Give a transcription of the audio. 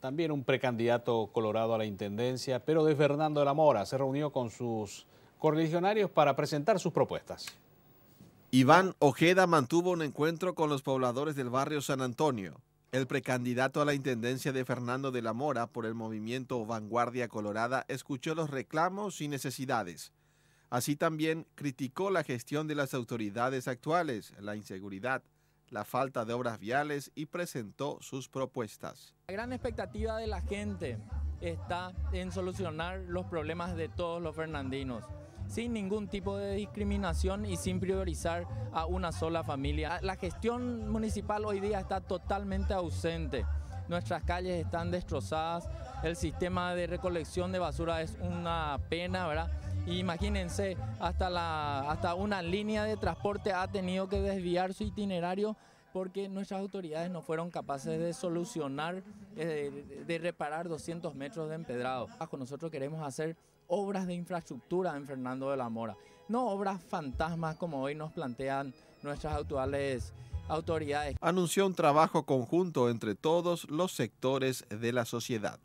También un precandidato colorado a la intendencia, pero de Fernando de la Mora, se reunió con sus correligionarios para presentar sus propuestas. Iván Ojeda mantuvo un encuentro con los pobladores del barrio San Antonio. El precandidato a la intendencia de Fernando de la Mora por el movimiento Vanguardia Colorada escuchó los reclamos y necesidades. Así también criticó la gestión de las autoridades actuales, la inseguridad, la falta de obras viales y presentó sus propuestas. La gran expectativa de la gente está en solucionar los problemas de todos los fernandinos sin ningún tipo de discriminación y sin priorizar a una sola familia. La gestión municipal hoy día está totalmente ausente. Nuestras calles están destrozadas, el sistema de recolección de basura es una pena, ¿verdad? Imagínense, hasta, hasta una línea de transporte ha tenido que desviar su itinerario porque nuestras autoridades no fueron capaces de solucionar, eh, de reparar 200 metros de empedrado. Nosotros queremos hacer obras de infraestructura en Fernando de la Mora, no obras fantasmas como hoy nos plantean nuestras actuales autoridades. Anunció un trabajo conjunto entre todos los sectores de la sociedad.